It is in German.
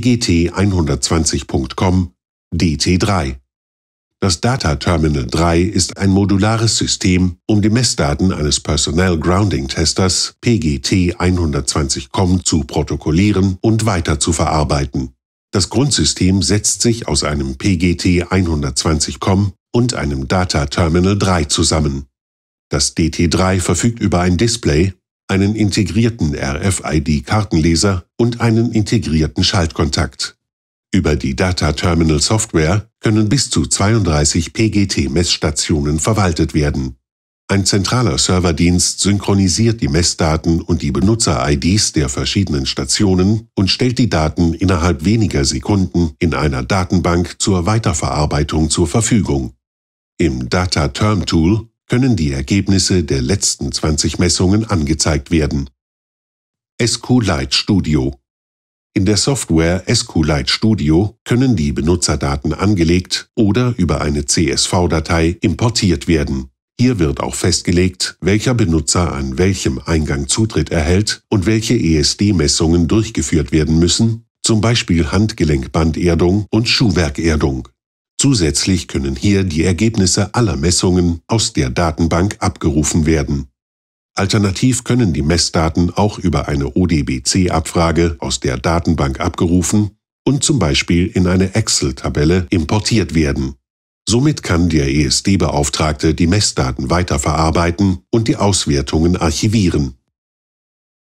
pgt120.com DT3. Das Data Terminal 3 ist ein modulares System, um die Messdaten eines Personnel Grounding Testers PGT 120.com zu protokollieren und weiterzuverarbeiten. Das Grundsystem setzt sich aus einem PGT 120.com und einem Data Terminal 3 zusammen. Das DT3 verfügt über ein Display, einen integrierten RFID-Kartenleser und einen integrierten Schaltkontakt. Über die Data Terminal Software können bis zu 32 PGT-Messstationen verwaltet werden. Ein zentraler Serverdienst synchronisiert die Messdaten und die Benutzer-IDs der verschiedenen Stationen und stellt die Daten innerhalb weniger Sekunden in einer Datenbank zur Weiterverarbeitung zur Verfügung. Im Data Term Tool können die Ergebnisse der letzten 20 Messungen angezeigt werden. SQLite Studio in der Software SQLite Studio können die Benutzerdaten angelegt oder über eine CSV-Datei importiert werden. Hier wird auch festgelegt, welcher Benutzer an welchem Eingang Zutritt erhält und welche ESD-Messungen durchgeführt werden müssen, zum Beispiel Handgelenkbanderdung und Schuhwerkerdung. Zusätzlich können hier die Ergebnisse aller Messungen aus der Datenbank abgerufen werden. Alternativ können die Messdaten auch über eine ODBC-Abfrage aus der Datenbank abgerufen und zum Beispiel in eine Excel-Tabelle importiert werden. Somit kann der ESD-Beauftragte die Messdaten weiterverarbeiten und die Auswertungen archivieren.